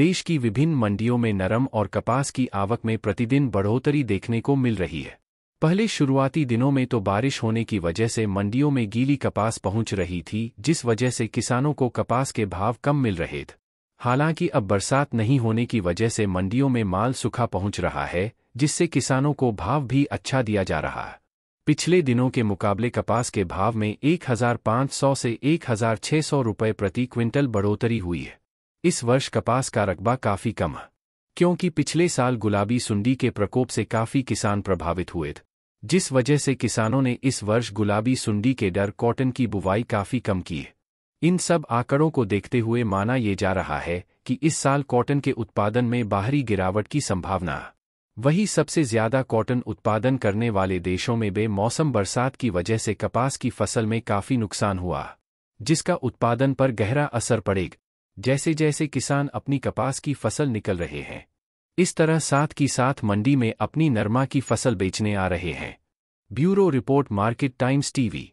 देश की विभिन्न मंडियों में नरम और कपास की आवक में प्रतिदिन बढ़ोतरी देखने को मिल रही है पहले शुरुआती दिनों में तो बारिश होने की वजह से मंडियों में गीली कपास पहुंच रही थी जिस वजह से किसानों को कपास के भाव कम मिल रहे थे हालांकि अब बरसात नहीं होने की वजह से मंडियों में माल सूखा पहुंच रहा है जिससे किसानों को भाव भी अच्छा दिया जा रहा है पिछले दिनों के मुकाबले कपास के भाव में 1,500 से 1,600 रुपये प्रति क्विंटल बढ़ोतरी हुई है इस वर्ष कपास का रकबा काफी कम है क्योंकि पिछले साल गुलाबी सुंडी के प्रकोप से काफी किसान प्रभावित हुए थे जिस वजह से किसानों ने इस वर्ष गुलाबी सुंडी के डर कॉटन की बुवाई काफी कम की है इन सब आंकड़ों को देखते हुए माना यह जा रहा है कि इस साल कॉटन के उत्पादन में बाहरी गिरावट की संभावना है वही सबसे ज्यादा कॉटन उत्पादन करने वाले देशों में मौसम बरसात की वजह से कपास की फसल में काफी नुकसान हुआ जिसका उत्पादन पर गहरा असर पड़ेगा जैसे जैसे किसान अपनी कपास की फसल निकल रहे हैं इस तरह साथ की साथ मंडी में अपनी नरमा की फसल बेचने आ रहे हैं bureau report Market Times TV